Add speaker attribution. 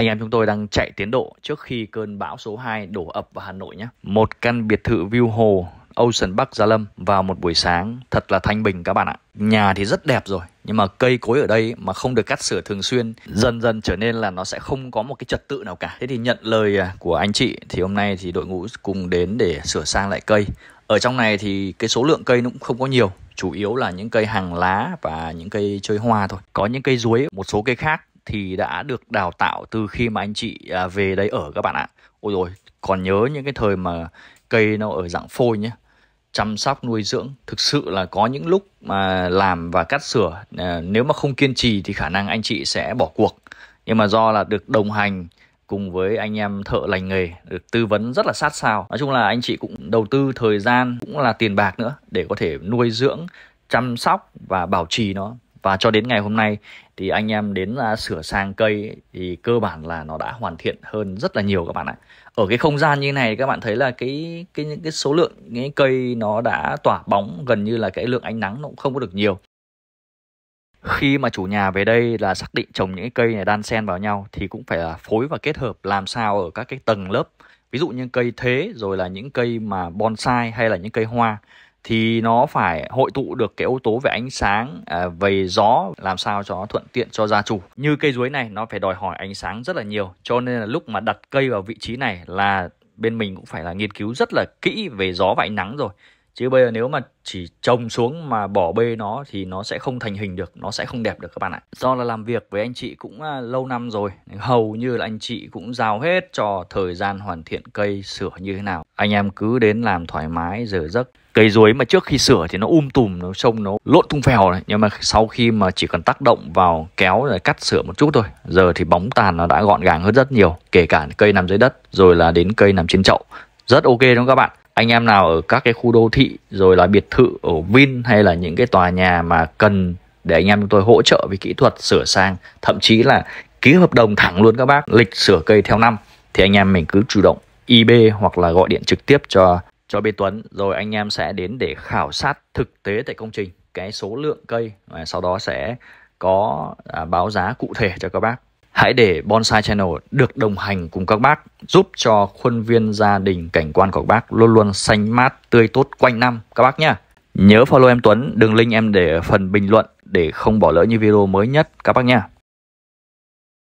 Speaker 1: Anh em chúng tôi đang chạy tiến độ trước khi cơn bão số 2 đổ ập vào Hà Nội nhé. Một căn biệt thự view hồ Ocean Park Gia Lâm vào một buổi sáng thật là thanh bình các bạn ạ. Nhà thì rất đẹp rồi, nhưng mà cây cối ở đây mà không được cắt sửa thường xuyên, dần dần trở nên là nó sẽ không có một cái trật tự nào cả. Thế thì nhận lời à, của anh chị thì hôm nay thì đội ngũ cùng đến để sửa sang lại cây. Ở trong này thì cái số lượng cây cũng không có nhiều, chủ yếu là những cây hàng lá và những cây chơi hoa thôi. Có những cây ruối, một số cây khác thì đã được đào tạo từ khi mà anh chị à, về đấy ở các bạn ạ. Ôi rồi còn nhớ những cái thời mà cây nó ở dạng phôi nhé chăm sóc nuôi dưỡng thực sự là có những lúc mà làm và cắt sửa à, nếu mà không kiên trì thì khả năng anh chị sẽ bỏ cuộc nhưng mà do là được đồng hành cùng với anh em thợ lành nghề được tư vấn rất là sát sao nói chung là anh chị cũng đầu tư thời gian cũng là tiền bạc nữa để có thể nuôi dưỡng chăm sóc và bảo trì nó và cho đến ngày hôm nay thì anh em đến uh, sửa sang cây thì cơ bản là nó đã hoàn thiện hơn rất là nhiều các bạn ạ ở cái không gian như này các bạn thấy là cái cái những cái số lượng cái cây nó đã tỏa bóng gần như là cái lượng ánh nắng nó cũng không có được nhiều khi mà chủ nhà về đây là xác định trồng những cái cây này đan xen vào nhau thì cũng phải là phối và kết hợp làm sao ở các cái tầng lớp ví dụ như cây thế rồi là những cây mà bonsai hay là những cây hoa thì nó phải hội tụ được cái yếu tố về ánh sáng à, về gió làm sao cho nó thuận tiện cho gia chủ như cây chuối này nó phải đòi hỏi ánh sáng rất là nhiều cho nên là lúc mà đặt cây vào vị trí này là bên mình cũng phải là nghiên cứu rất là kỹ về gió và ánh nắng rồi chứ bây giờ nếu mà chỉ trồng xuống mà bỏ bê nó thì nó sẽ không thành hình được nó sẽ không đẹp được các bạn ạ do là làm việc với anh chị cũng à, lâu năm rồi hầu như là anh chị cũng giao hết cho thời gian hoàn thiện cây sửa như thế nào anh em cứ đến làm thoải mái giờ giấc cây ruối mà trước khi sửa thì nó um tùm nó sông nó lộn tung phèo này nhưng mà sau khi mà chỉ cần tác động vào kéo rồi cắt sửa một chút thôi giờ thì bóng tàn nó đã gọn gàng hơn rất nhiều kể cả cây nằm dưới đất rồi là đến cây nằm trên chậu rất ok đúng không các bạn anh em nào ở các cái khu đô thị rồi là biệt thự ở Vin hay là những cái tòa nhà mà cần để anh em chúng tôi hỗ trợ về kỹ thuật sửa sang thậm chí là ký hợp đồng thẳng luôn các bác lịch sửa cây theo năm thì anh em mình cứ chủ động IB hoặc là gọi điện trực tiếp cho cho bên Tuấn rồi anh em sẽ đến để khảo sát thực tế tại công trình cái số lượng cây và sau đó sẽ có à, báo giá cụ thể cho các bác Hãy để Bonsai Channel được đồng hành cùng các bác, giúp cho khuôn viên gia đình cảnh quan của các bác luôn luôn xanh mát, tươi tốt quanh năm các bác nhé. Nhớ follow em Tuấn, đường link em để ở phần bình luận để không bỏ lỡ những video mới nhất các bác nhé.